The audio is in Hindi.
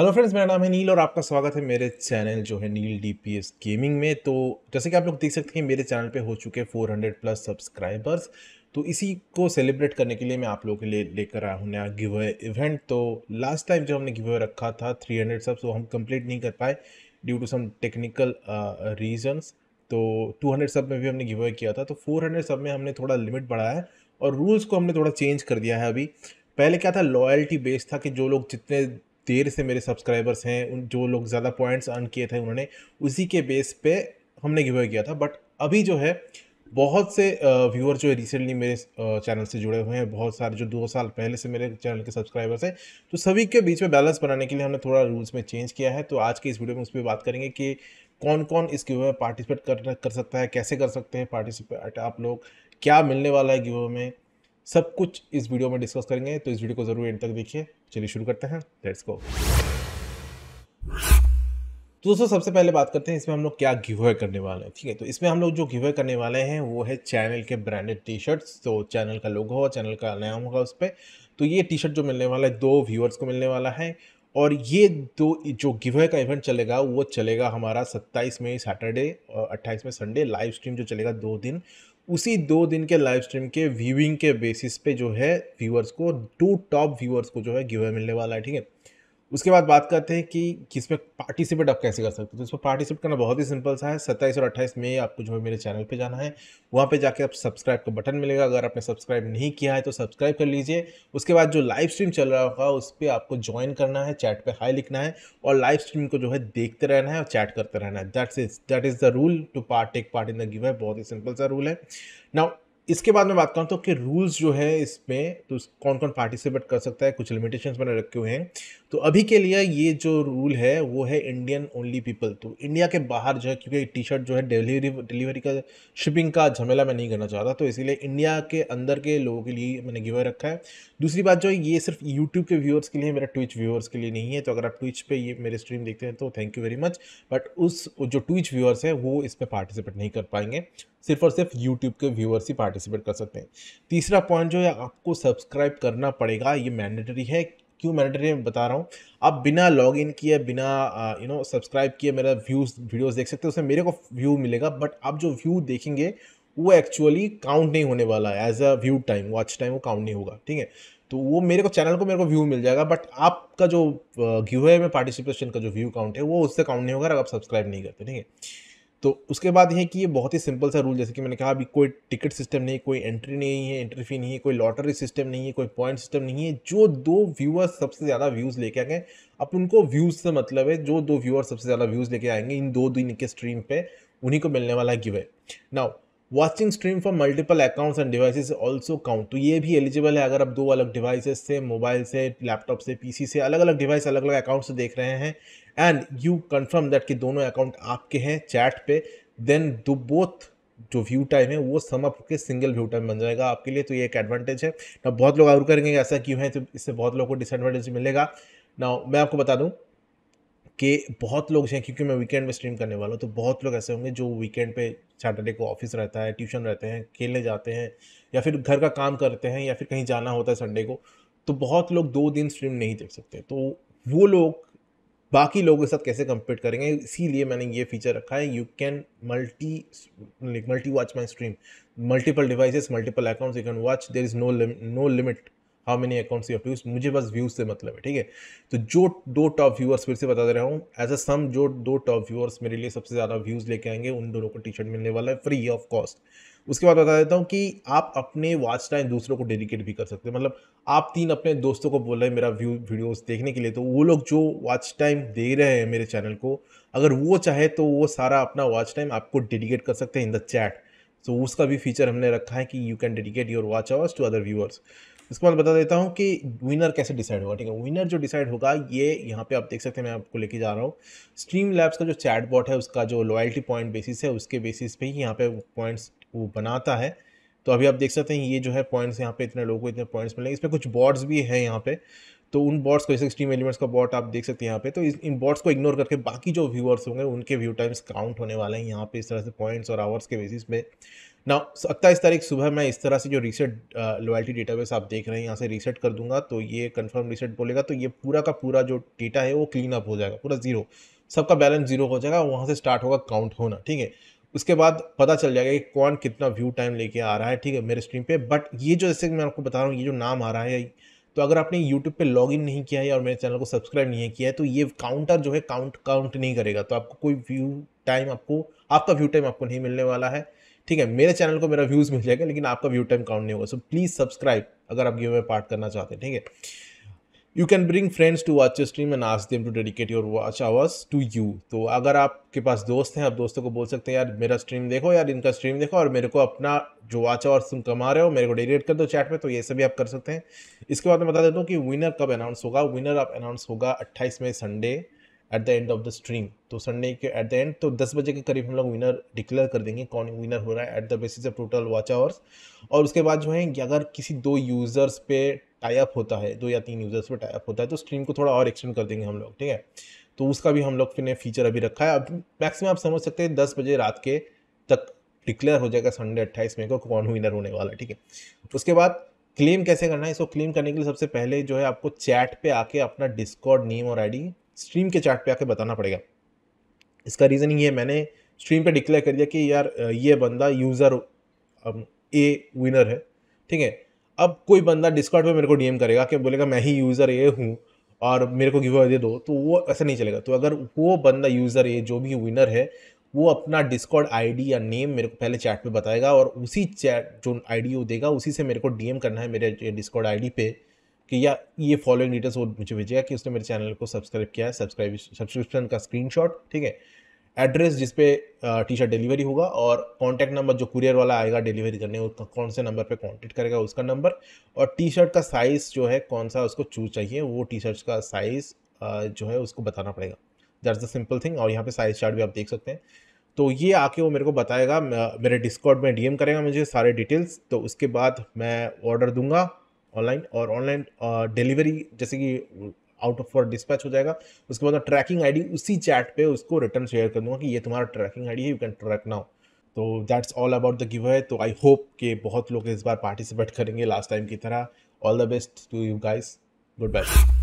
हेलो फ्रेंड्स मेरा नाम है नील और आपका स्वागत है मेरे चैनल जो है नील डीपीएस गेमिंग में तो जैसे कि आप लोग देख सकते हैं मेरे चैनल पे हो चुके 400 प्लस सब्सक्राइबर्स तो इसी को सेलिब्रेट करने के लिए मैं आप लोगों के लिए लेकर आया हूँ नया गिव अवे इवेंट तो लास्ट टाइम जो हमने गिव अवे रखा था 300 सब्स वो हम कम्प्लीट नहीं कर पाए due to some technical reasons तो 200 सब में भी हमने गिव अवे किया था तो 400 सब में हमने थोड़ा लिमिट बढ़ाया है और रूल्स को हमने थोड़ा चेंज कर दिया है अभी पहले क्या था लॉयल्टी बेस्ड था कि जो लोग जितने देर से मेरे सब्सक्राइबर्स हैं उन जो लोग ज़्यादा पॉइंट्स अर्न किए थे उन्होंने उसी के बेस पे हमने गिवे किया था बट अभी जो है बहुत से व्यूअर जो रिसेंटली मेरे चैनल से जुड़े हुए हैं बहुत सारे जो दो साल पहले से मेरे चैनल के सब्सक्राइबर्स हैं तो सभी के बीच में बैलेंस बनाने के लिए हमने थोड़ा रूल्स में चेंज किया है तो आज के इस वीडियो में उस पर बात करेंगे कि कौन कौन इस गिवे में पार्टिसिपेट कर कर सकता है कैसे कर सकते हैं पार्टिसिपेट आप लोग क्या मिलने वाला है गिवे में सब कुछ इस वीडियो में डिस्कस करेंगे तो इस वीडियो को ज़रूर एंड तक देखिए चलिए शुरू करते हैं लेट्स गो तो दोस्तों सबसे पहले बात करते हैं इसमें हम लोग क्या गिवे करने वाले हैं ठीक है तो इसमें हम लोग जो गिवे करने वाले हैं वो है चैनल के ब्रांडेड टी शर्ट्स तो चैनल का लोगो होगा चैनल का नाम होगा उस पर तो ये टी शर्ट जो मिलने वाला है दो व्यूअर्स को मिलने वाला है और ये दो जो गिवे का इवेंट चलेगा वो चलेगा हमारा सत्ताईस में सैटरडे और अट्ठाईस में संडे लाइव स्ट्रीम जो चलेगा दो दिन उसी दो दिन के लाइव स्ट्रीम के व्यूइंग के बेसिस पे जो है व्यूअर्स को टू टॉप व्यूअर्स को जो है गिवे मिलने वाला है ठीक है उसके बाद बात करते हैं कि किस पर पार्टिसिपेट आप कैसे कर सकते हो तो पर पार्टिसिपेट करना बहुत ही सिंपल सा है सत्ताईस और अट्ठाईस में आपको जो है मेरे चैनल पे जाना है वहाँ पे जाके आप सब्सक्राइब का बटन मिलेगा अगर आपने सब्सक्राइब नहीं किया है तो सब्सक्राइब कर लीजिए उसके बाद जो लाइव स्ट्रीम चल रहा होगा उस पर आपको ज्वाइन करना है चैट पर हाई लिखना है और लाइव स्ट्रीम को जो है देखते रहना है और चैट करते रहना है that's is that is the rule to part take part in the give है बहुत ही सिंपल सा रूल है नाउ इसके बाद मैं बात करूँ तो कि रूल्स जो है इसमें तो कौन कौन पार्टिसिपेट कर सकता है कुछ लिमिटेशंस मैंने रखे हुए हैं तो अभी के लिए ये जो रूल है वो है इंडियन ओनली पीपल तो इंडिया के बाहर जो है क्योंकि टी शर्ट जो है डिलीवरी डिलीवरी का शिपिंग का झमेला मैं नहीं करना चाहता तो इसीलिए इंडिया के अंदर के लोगों के लिए मैंने गिवे रखा है दूसरी बात जो है ये सिर्फ यूट्यूब के व्यूअर्स के लिए मेरा ट्विच व्यूअर्स के लिए नहीं है तो अगर आप ट्विच पर ये मेरे स्ट्रीम देखते हैं तो thank you very much but उस जो ट्विच व्यूअर्स हैं वो इस पर पार्टिसिपेट नहीं कर पाएंगे सिर्फ और सिर्फ यूट्यूब के व्यूअर्स ही पार्टिसिपेट कर सकते हैं तीसरा पॉइंट जो है आपको सब्सक्राइब करना पड़ेगा ये मैंडेटरी है क्यों मैंडेटरी मैं बता रहा हूँ आप बिना लॉग इन किए बिना यू नो सब्सक्राइब किए मेरा व्यूज़ वीडियोज देख सकते हो उसमें मेरे को व्यू मिलेगा बट आप जो व्यू देखेंगे वो एक्चुअली काउंट नहीं होने वाला है as a view time watch time वो काउंट नहीं होगा ठीक है तो वो मेरे को चैनल को मेरे को व्यू मिल जाएगा बट आपका जो व्यू है में पार्टिसिपेशन का जो व्यू काउंट है वो उससे काउंट नहीं होगा अगर आप सब्सक्राइब नहीं करते ठीक है तो उसके बाद ये कि ये बहुत ही सिंपल सा रूल जैसे कि मैंने कहा अभी कोई टिकट सिस्टम नहीं कोई एंट्री नहीं है एंट्री फी नहीं है कोई लॉटरी सिस्टम नहीं है कोई पॉइंट सिस्टम नहीं है जो दो व्यूअर्स सबसे ज़्यादा व्यूज़ लेके आएंगे अब उनको व्यूज़ से मतलब है जो दो व्यूअर सबसे ज़्यादा व्यूज़ लेके आएंगे इन दो दिन के स्ट्रीम पर उन्हीं को मिलने वाला गिव है now watching stream for multiple accounts and devices also count तो ये भी एलिजिबल है अगर आप दो अलग डिवाइसेस से मोबाइल से लैपटॉप से पीसी से अलग अलग डिवाइस अलग अलग अकाउंट से देख रहे हैं एंड यू कंफर्म दैट कि दोनों अकाउंट आपके हैं चैट पे देन दो बोथ जो व्यू टाइम है वो सम अप के सिंगल व्यू टाइम बन जाएगा आपके लिए तो ये एक एडवांटेज है ना बहुत लोग आउट करेंगे ऐसा क्यों है तो इससे बहुत लोगों को डिसएडवांटेज मिलेगा ना मैं आपको बता दूँ कि बहुत लोग हैं क्योंकि मैं वीकेंड में स्ट्रीम करने वाला हूँ तो बहुत लोग ऐसे होंगे जो वीकेंड पे सैटरडे को ऑफिस रहता है ट्यूशन रहते हैं खेलने जाते हैं या फिर घर का काम करते हैं या फिर कहीं जाना होता है संडे को तो बहुत लोग दो दिन स्ट्रीम नहीं देख सकते तो वो लोग बाकी लोगों के साथ कैसे कम्पीट करेंगे इसीलिए मैंने ये फीचर रखा है you can multi multi watch my stream multiple devices multiple accounts you can watch there is no no limit how many accounts you have to use मुझे बस व्यूज से मतलब है ठीक है तो जो दो टॉप व्यूअर्स फिर से बता दे रहा हूँ एज अ सम जो दो टॉप व्यूअर्स मेरे लिए सबसे ज़्यादा व्यूज़ लेके आएंगे उन दोनों को टी शर्ट मिलने वाला है फ्री ऑफ कॉस्ट उसके बाद बता देता हूँ कि आप अपने वॉच टाइम दूसरों को डेडिकेट भी कर सकते हैं मतलब आप तीन अपने दोस्तों को बोल रहे हैं मेरा व्यू वीडियोस देखने के लिए तो वो लोग जो वॉच टाइम दे रहे हैं मेरे चैनल को अगर वो चाहे तो वो सारा अपना वॉच टाइम आपको डेडिकेट कर सकते हैं इन द चैट सो उसका भी फीचर हमने रखा है कि you can dedicate your watch hours to other viewers इसके बाद बता देता हूँ कि विनर कैसे डिसाइड होगा ठीक है विनर जो डिसाइड होगा ये यहाँ पे आप देख सकते हैं मैं आपको लेके जा रहा हूँ स्ट्रीम लैब्स का जो चैट बॉट है उसका जो लॉयल्टी पॉइंट बेसिस है उसके बेसिस पे ही यहाँ पे पॉइंट्स वो बनाता है तो अभी आप देख सकते हैं ये जो है पॉइंट्स यहाँ पे इतने लोगों को इतने पॉइंट्स मिलेंगे इसमें कुछ बॉड्स भी है यहाँ पे तो उन बॉड्स को जैसे स्ट्रीम एलिमेंट्स का बॉट आप देख सकते हैं यहाँ पे तो इन बॉड्स को इग्नोर करके बाकी जो व्यूअर्स होंगे उनके व्यू टाइम्स काउंट होने वाले हैं यहाँ पे इस तरह से पॉइंट्स और आवर्स के बेसिस पे ना सत्ताईस तारीख सुबह मैं इस तरह से जो रीसेट लॉयल्टी डेटाबेस आप देख रहे हैं यहाँ से रीसेट कर दूंगा तो ये कंफर्म रीसेट बोलेगा तो ये पूरा का पूरा जो डेटा है वो क्लीन अप हो जाएगा पूरा जीरो सबका बैलेंस जीरो हो जाएगा वहाँ से स्टार्ट होगा काउंट होना ठीक है उसके बाद पता चल जाएगा कि कौन कितना व्यू टाइम लेके आ रहा है ठीक है मेरे स्ट्रीम पे बट ये जो जैसे मैं आपको बता रहा हूँ ये जो नाम आ रहा है तो अगर आपने यूट्यूब पे लॉगिन नहीं किया है और मेरे चैनल को सब्सक्राइब नहीं किया है तो ये काउंटर जो है काउंट काउंट नहीं करेगा तो आपको कोई व्यू टाइम आपको आपका व्यू टाइम आपको नहीं मिलने वाला है ठीक है मेरे चैनल को मेरा व्यूज़ मिल जाएगा लेकिन आपका व्यू टाइम काउंट नहीं होगा सो प्लीज़ सब्सक्राइब अगर आप गेम में पार्ट करना चाहते हैं ठीक है you can bring friends to watch stream and ask them to dedicate your watch hours to you तो अगर आपके पास दोस्त हैं आप दोस्तों को बोल सकते हैं यार मेरा स्ट्रीम देखो यार इनका स्ट्रीम देखो और मेरे को अपना जो वॉच आवर्स तुम कमा रहे हो मेरे को डेडिकेट कर दो चैट में तो ये सभी आप कर सकते हैं इसके बाद मैं बता देता हूँ कि विनर कब अनाउंस होगा विनर आप अनाउंस होगा अट्ठाईस मई Sunday at the end of the stream तो संडे के एट द एंड तो दस बजे के करीब हम लोग विनर डिक्लेयर कर देंगे कौन विनर हो रहा है at the basis of total watch hours और उसके बाद जो है अगर किसी दो यूज़र्स पे टाइप होता है दो या तीन यूज़र्स पे टाइप होता है तो स्ट्रीम को थोड़ा और एक्सटेंड कर देंगे हम लोग ठीक है तो उसका भी हम लोग ने फीचर अभी रखा है अब मैक्सिमम आप समझ सकते हैं दस बजे रात के तक डिक्लेयर हो जाएगा संडे अट्ठाईस मई को कौन विनर होने वाला है ठीक है उसके बाद क्लेम कैसे करना है इसको क्लेम करने के लिए सबसे पहले जो है आपको चैट पे आके अपना डिस्कॉर्ड नेम और आईडी स्ट्रीम के चार्ट पे आके बताना पड़ेगा इसका रीज़न ये है मैंने स्ट्रीम पे डिक्लेयर कर दिया कि यार ये बंदा यूज़र ए विनर है ठीक है अब कोई बंदा डिस्कॉर्ड पे मेरे को डीएम करेगा कि बोलेगा मैं ही यूज़र ए हूँ और मेरे को गिव दे दो तो वो ऐसा नहीं चलेगा तो अगर वो बंदा यूज़र ए जो भी विनर है वो अपना डिस्कॉर्ड आईडी या नेम मेरे को पहले चैट पे बताएगा और उसी चैट जो आईडी वो देगा उसी से मेरे को डीएम करना है मेरे डिस्कॉर्ड आईडी पे कि या ये फॉलोइंग डिटेल्स वो मुझे भेजेगा कि उसने मेरे चैनल को सब्सक्राइब किया है सब्सक्राइब सब्सक्रिप्शन का स्क्रीनशॉट ठीक है एड्रेस जिसपे टी शर्ट डिलीवरी होगा और कॉन्टैक्ट नंबर जो कुरियर वाला आएगा डिलीवरी करने उसका कौन से नंबर पे कॉन्टेक्ट करेगा उसका नंबर और टी शर्ट का साइज़ जो है कौन सा उसको चूज चाहिए वो टी शर्ट का साइज़ जो है उसको बताना पड़ेगा दैट्स द सिंपल थिंग और यहाँ पे साइज़ चार्ट भी आप देख सकते हैं तो ये आके वो मेरे को बताएगा मेरे डिस्कॉर्ड में डीएम करेगा मुझे सारे डिटेल्स तो उसके बाद मैं ऑर्डर दूंगा ऑनलाइन और ऑनलाइन डिलीवरी जैसे कि आउट ऑफ फॉर डिस्पैच हो जाएगा उसके बाद ट्रैकिंग आईडी उसी चैट पे उसको रिटर्न शेयर कर दूंगा कि ये तुम्हारा ट्रैकिंग आईडी है यू कैन ट्रैक नाउ तो that's all about the give है तो आई होप कि बहुत लोग इस बार पार्टिसिपेट करेंगे लास्ट टाइम की तरह all the best to you guys good bye